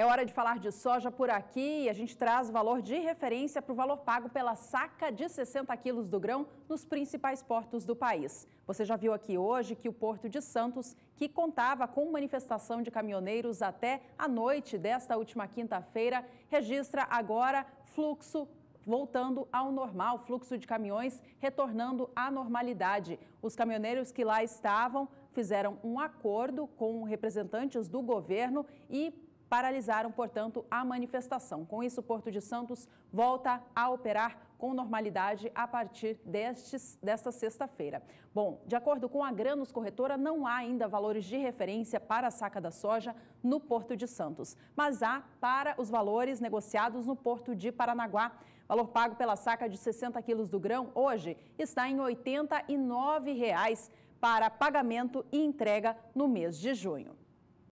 É hora de falar de soja por aqui e a gente traz o valor de referência para o valor pago pela saca de 60 quilos do grão nos principais portos do país. Você já viu aqui hoje que o Porto de Santos, que contava com manifestação de caminhoneiros até a noite desta última quinta-feira, registra agora fluxo voltando ao normal, fluxo de caminhões retornando à normalidade. Os caminhoneiros que lá estavam fizeram um acordo com representantes do governo e paralisaram, portanto, a manifestação. Com isso, o Porto de Santos volta a operar com normalidade a partir destes, desta sexta-feira. Bom, de acordo com a Granos Corretora, não há ainda valores de referência para a saca da soja no Porto de Santos, mas há para os valores negociados no Porto de Paranaguá. O valor pago pela saca de 60 quilos do grão hoje está em R$ 89,00 para pagamento e entrega no mês de junho.